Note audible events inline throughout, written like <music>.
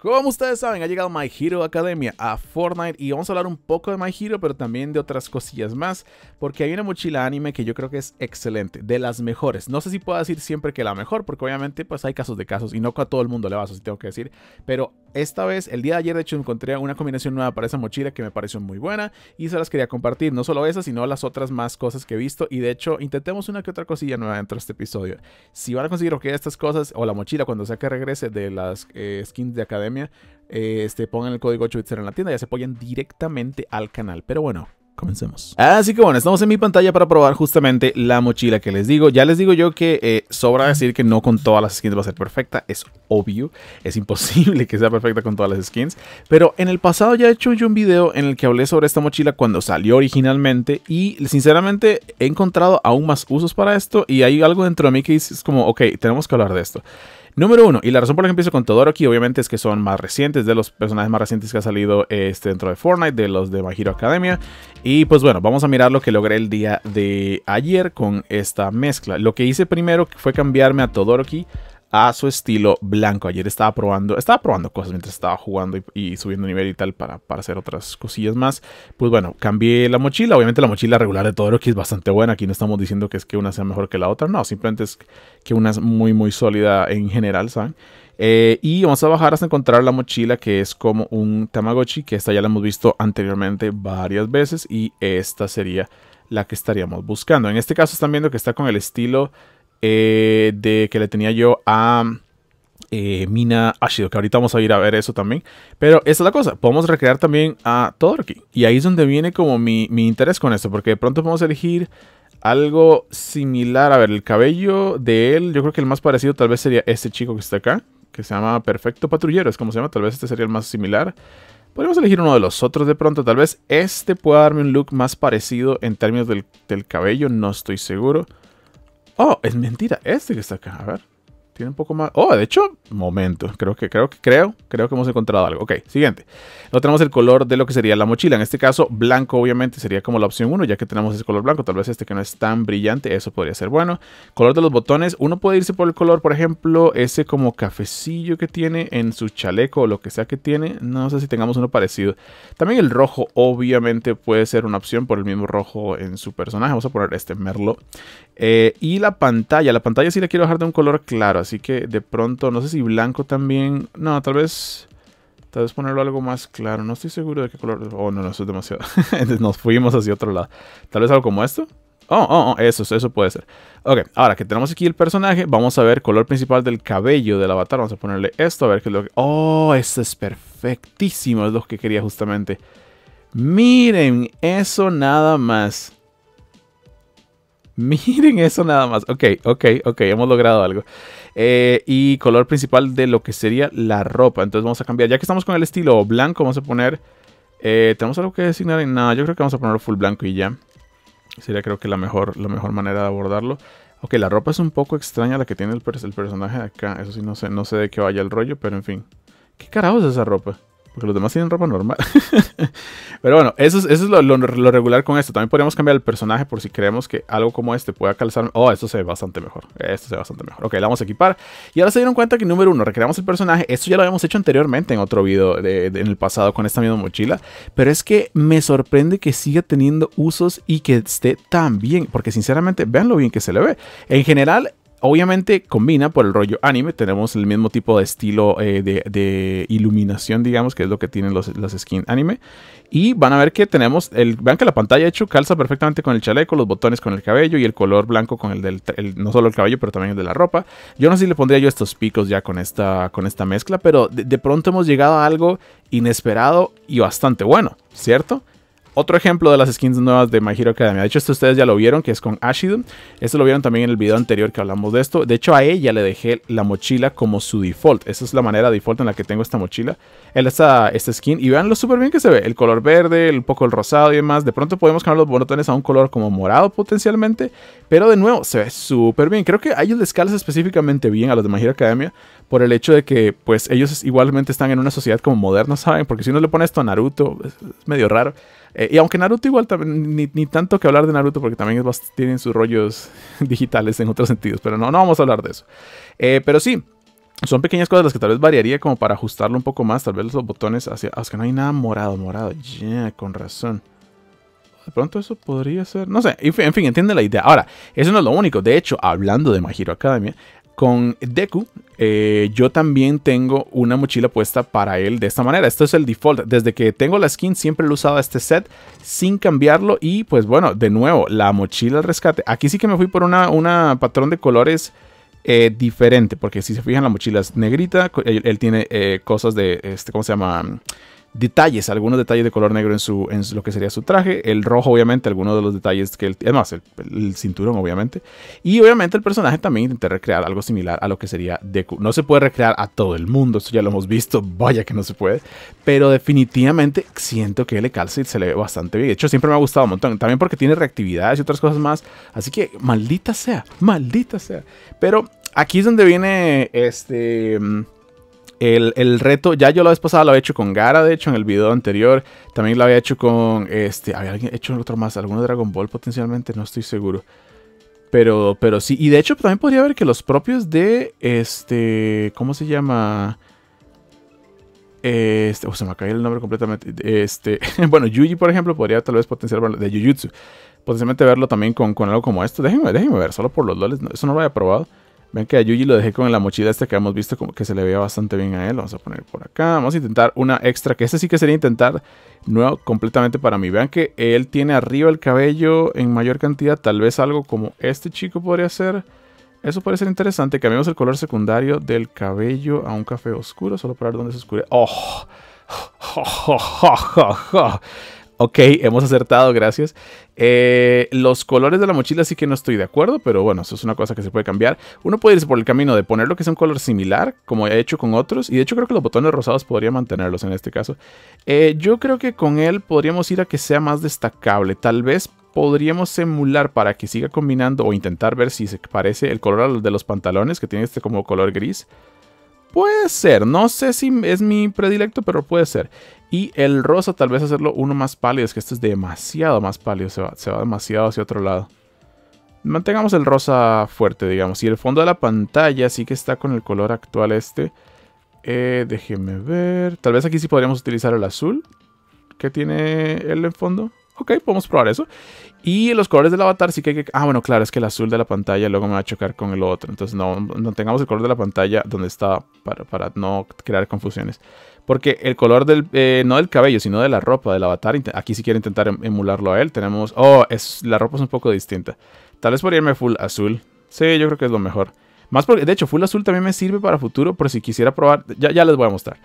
Como ustedes saben, ha llegado My Hero Academia a Fortnite y vamos a hablar un poco de My Hero, pero también de otras cosillas más, porque hay una mochila anime que yo creo que es excelente, de las mejores. No sé si puedo decir siempre que la mejor, porque obviamente pues hay casos de casos y no a todo el mundo le va, eso tengo que decir, pero esta vez, el día de ayer de hecho encontré una combinación nueva para esa mochila que me pareció muy buena y se las quería compartir, no solo esa, sino las otras más cosas que he visto y de hecho intentemos una que otra cosilla nueva dentro de este episodio. Si van a conseguir o estas cosas o la mochila cuando sea que regrese de las eh, skins de Academia, eh, este, pongan el código 8 en la tienda, ya se apoyan directamente al canal. Pero bueno, comencemos. Así que bueno, estamos en mi pantalla para probar justamente la mochila que les digo. Ya les digo yo que eh, sobra decir que no con todas las skins va a ser perfecta, es obvio, es imposible que sea perfecta con todas las skins. Pero en el pasado ya he hecho yo un video en el que hablé sobre esta mochila cuando salió originalmente y sinceramente he encontrado aún más usos para esto y hay algo dentro de mí que dice, es como, ok, tenemos que hablar de esto. Número uno, y la razón por la que empiezo con Todoroki, obviamente, es que son más recientes, de los personajes más recientes que ha salido este, dentro de Fortnite, de los de My Hero Academia. Y pues bueno, vamos a mirar lo que logré el día de ayer con esta mezcla. Lo que hice primero fue cambiarme a Todoroki a su estilo blanco. Ayer estaba probando, estaba probando cosas mientras estaba jugando y, subiendo nivel y tal para, hacer otras cosillas más. Pues bueno, cambié la mochila. Obviamente la mochila regular de todo lo que es bastante buena. Aquí no estamos diciendo que es que una sea mejor que la otra. No, simplemente es que una es muy muy sólida en general, ¿saben? Eh, y vamos a bajar hasta encontrar la mochila que es como un Tamagotchi, que esta ya la hemos visto anteriormente varias veces y esta sería la que estaríamos buscando. En este caso están viendo que está con el estilo eh, de que le tenía yo a eh, Mina Ashido, que ahorita vamos a ir a ver eso también. Pero esa es la cosa, podemos recrear también a Todoroki. Y ahí es donde viene como mi, interés con esto, porque de pronto podemos elegir algo similar. A ver, el cabello de él, yo creo que el más parecido tal vez sería este chico que está acá, que se llama Perfecto Patrullero, es como se llama, tal vez este sería el más similar. Podríamos elegir uno de los otros de pronto, tal vez este pueda darme un look más parecido en términos del, del cabello, no estoy seguro. Oh, es mentira. Este que está acá. A ver. Tiene un poco más. Oh, de hecho, momento. Creo que, creo que, creo, creo que hemos encontrado algo. Ok, siguiente. Luego tenemos el color de lo que sería la mochila. En este caso, blanco, obviamente, sería como la opción 1, ya que tenemos ese color blanco. Tal vez este que no es tan brillante, eso podría ser bueno. Color de los botones. Uno puede irse por el color, por ejemplo, ese como cafecillo que tiene en su chaleco o lo que sea que tiene. No sé si tengamos uno parecido. También el rojo, obviamente, puede ser una opción por el mismo rojo en su personaje. Vamos a poner este Merlo. Eh, y la pantalla. La pantalla sí la quiero dejar de un color claro Así que de pronto, no sé si blanco también. No, tal vez. Tal vez ponerlo algo más claro. No estoy seguro de qué color. Oh, no, no, eso es demasiado. <laughs> Nos fuimos hacia otro lado. Tal vez algo como esto. Oh, oh, oh, eso, eso puede ser. Ok, ahora que tenemos aquí el personaje, vamos a ver color principal del cabello del avatar. Vamos a ponerle esto, a ver qué es lo que... Oh, esto es perfectísimo, es lo que quería justamente. Miren, eso nada más. Miren eso nada más. Ok, ok, ok, hemos logrado algo. Eh, y color principal de lo que sería la ropa. Entonces vamos a cambiar. Ya que estamos con el estilo blanco, vamos a poner... Eh, ¿Tenemos algo que designar? No, yo creo que vamos a ponerlo full blanco y ya. Sería creo que la mejor, la mejor manera de abordarlo. Ok, la ropa es un poco extraña la que tiene el, personaje de acá. Eso sí, no sé, no sé de qué vaya el rollo, pero en fin. ¿Qué carajo es esa ropa? que los demás tienen ropa normal. <laughs> Pero bueno, eso es, lo, regular con esto. También podríamos cambiar el personaje por si creemos que algo como este pueda calzar. Oh, esto se ve bastante mejor. Esto se ve bastante mejor. Ok, la vamos a equipar. Y ahora se dieron cuenta que número uno, recreamos el personaje. Esto ya lo habíamos hecho anteriormente en otro video en el pasado con esta misma mochila. Pero es que me sorprende que siga teniendo usos y que esté tan bien. Porque sinceramente, vean lo bien que se le ve. En general, obviamente combina por el rollo anime, tenemos el mismo tipo de estilo eh, de, iluminación, digamos, que es lo que tienen los, las skins anime. Y van a ver que tenemos, el, vean que la pantalla de hecho calza perfectamente con el chaleco, los botones con el cabello y el color blanco con el del, no solo el cabello, pero también el de la ropa. Yo no sé si le pondría yo estos picos ya con esta, con esta mezcla, pero de pronto hemos llegado a algo inesperado y bastante bueno, ¿cierto? Otro ejemplo de las skins nuevas de My Hero Academia. De hecho, esto ustedes ya lo vieron, que es con Ashidun. Esto lo vieron también en el video anterior que hablamos de esto. De hecho, a ella le dejé la mochila como su default. Esa es la manera default en la que tengo esta mochila. Esta, esta skin. Y vean lo súper bien que se ve. El color verde, un poco el rosado y demás. De pronto podemos cambiar los botones a un color como morado potencialmente. Pero de nuevo, se ve súper bien. Creo que a ellos les calza específicamente bien a los de My Hero Academia. Por el hecho de que, pues, ellos igualmente están en una sociedad como moderna, ¿saben? Porque si uno le pone esto a Naruto, es medio raro. Eh, y aunque Naruto igual ni, tanto que hablar de Naruto porque también tienen sus rollos <laughs> digitales en otros sentidos, pero no, no vamos a hablar de eso. Eh, pero sí, son pequeñas cosas las que tal vez variaría como para ajustarlo un poco más, tal vez los botones hacia... Es que no hay nada morado, morado, ya, con razón. De pronto eso podría ser, no sé, en fin, entiende la idea. Ahora, eso no es lo único, de hecho, hablando de Mahiro Academy con Deku eh, yo también tengo una mochila puesta para él de esta manera. Esto es el default. Desde que tengo la skin siempre lo he usado este set sin cambiarlo. Y pues bueno, de nuevo, la mochila al rescate. Aquí sí que me fui por una, patrón de colores eh, diferente. Porque si se fijan, la mochila es negrita. Él, tiene eh, cosas de, este, ¿cómo se llama? detalles, algunos detalles de color negro en, su, en lo que sería su traje, el rojo obviamente, algunos de los detalles que él, además el, cinturón obviamente, y obviamente el personaje también intenté recrear algo similar a lo que sería Deku. No se puede recrear a todo el mundo, esto ya lo hemos visto, <laughs> vaya que no se puede, pero definitivamente siento que le calza se le ve bastante bien. De hecho, siempre me ha gustado un montón, también porque tiene reactividades y otras cosas más, así que maldita sea, maldita sea. Pero aquí es donde viene este... Mm, el, reto, ya yo la vez pasada lo había hecho con Gara, de hecho, en el video anterior. También lo había hecho con este. Había hecho otro más, alguno Dragon Ball potencialmente, no estoy seguro. Pero, pero sí. Y de hecho, también podría haber que los propios de este. ¿Cómo se llama? Este, oh, se me caído el nombre completamente. Este, <laughs> bueno, Yuji, por ejemplo, podría tal vez potenciar de Jujutsu. Potencialmente verlo también con, algo como esto. Déjenme, déjenme ver, solo por los loles. eso no lo había probado. Vean que a Yuji lo dejé con la mochila esta que hemos visto como que se le veía bastante bien a él. Vamos a poner por acá. Vamos a intentar una extra, que esta sí que sería intentar nuevo completamente para mí. Vean que él tiene arriba el cabello en mayor cantidad. Tal vez algo como este chico podría hacer. Eso puede ser interesante. Cambiamos el color secundario del cabello a un café oscuro, solo para ver dónde se oscurece. ¡Oh! ¡Oh! ¡Oh! ¡Oh! ¡Oh! oh, oh. Ok, hemos acertado, gracias. Eh, los colores de la mochila sí que no estoy de acuerdo, pero bueno, eso es una cosa que se puede cambiar. Uno puede irse por el camino de ponerlo que sea un color similar, como he hecho con otros, y de hecho creo que los botones rosados podría mantenerlos en este caso. Eh, yo creo que con él podríamos ir a que sea más destacable, tal vez podríamos emular para que siga combinando o intentar ver si se parece el color de los pantalones que tiene este como color gris. Puede ser, no sé si es mi predilecto, pero puede ser. Y el rosa tal vez hacerlo uno más pálido, es que este es demasiado más pálido, se va, demasiado hacia otro lado. Mantengamos el rosa fuerte, digamos. Y el fondo de la pantalla sí que está con el color actual este. Eh, déjeme ver. Tal vez aquí sí podríamos utilizar el azul que tiene él en fondo ok, podemos probar eso. Y los colores del avatar sí que hay que... Ah, bueno, claro, es que el azul de la pantalla luego me va a chocar con el otro. Entonces no, no tengamos el color de la pantalla donde está para, no crear confusiones. Porque el color del... Eh, no del cabello, sino de la ropa del avatar. Aquí si sí quiero intentar em, emularlo a él. Tenemos... Oh, es, la ropa es un poco distinta. Tal vez podría irme full azul. Sí, yo creo que es lo mejor. Más porque, de hecho, full azul también me sirve para futuro, por si quisiera probar, ya, ya les voy a mostrar.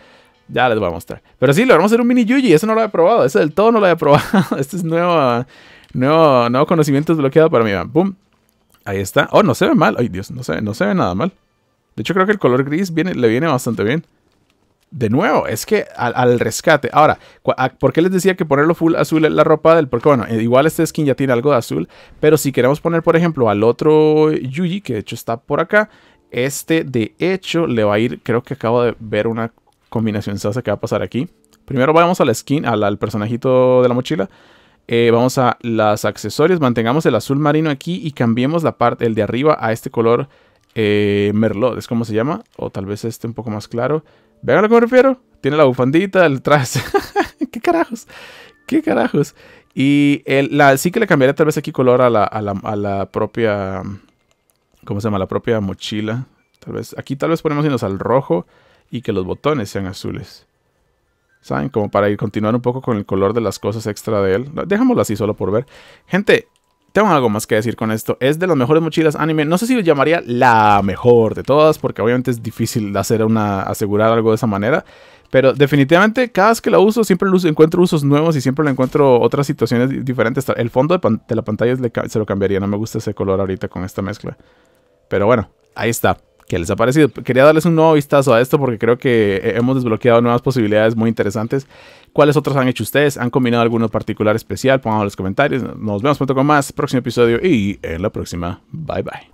Ya les voy a mostrar. Pero sí, lo vamos a hacer un mini Yuji. Eso no lo había probado. Eso del todo no lo había <laughs> probado. este es nuevo, nuevo, nuevo conocimiento desbloqueado para mí. ¡Bum! Ahí está. Oh, no se ve mal. Ay, Dios, no se, no se ve nada mal. De hecho, creo que el color gris le viene bastante bien. De nuevo, es que al, rescate. Ahora, ¿por qué les decía que ponerlo full azul es la ropa del? Porque bueno, eh, igual este skin ya tiene algo de azul. Pero si queremos poner, por ejemplo, al otro Yuji, que de hecho está por acá. Este, de hecho, le va a ir, creo que acabo de ver una combinación salsa que va a pasar aquí. Primero vamos a la skin, al, personajito de la mochila. Eh, vamos a las accesorios, mantengamos el azul marino aquí y cambiemos la parte, el de arriba, a este color eh, merlot, es como se llama, o tal vez este un poco más claro. Vean a lo que me refiero, tiene la bufandita, el traje, <laughs> qué carajos, qué carajos. Y el, la, sí que le cambiaría tal vez aquí color a la, propia, ¿cómo se llama? la propia mochila, tal vez, aquí tal vez ponemos al rojo y que los botones sean azules. ¿Saben? Como para ir continuar un poco con el color de las cosas extra de él. Dejámoslo así solo por ver. Gente, tengo algo más que decir con esto. Es de las mejores mochilas anime. No sé si lo llamaría la mejor de todas, porque obviamente es difícil hacer una, asegurar algo de esa manera. Pero definitivamente cada vez que la uso, siempre encuentro usos nuevos y siempre la encuentro otras situaciones diferentes. El fondo de la pantalla se lo cambiaría. No me gusta ese color ahorita con esta mezcla. Pero bueno, ahí está. ¿Qué les ha parecido? Quería darles un nuevo vistazo a esto porque creo que eh, hemos desbloqueado nuevas posibilidades muy interesantes. ¿Cuáles otras han hecho ustedes? ¿Han combinado alguno particular especial? Pónganlo en los comentarios. Nos vemos pronto con más próximo episodio y en la próxima. Bye bye.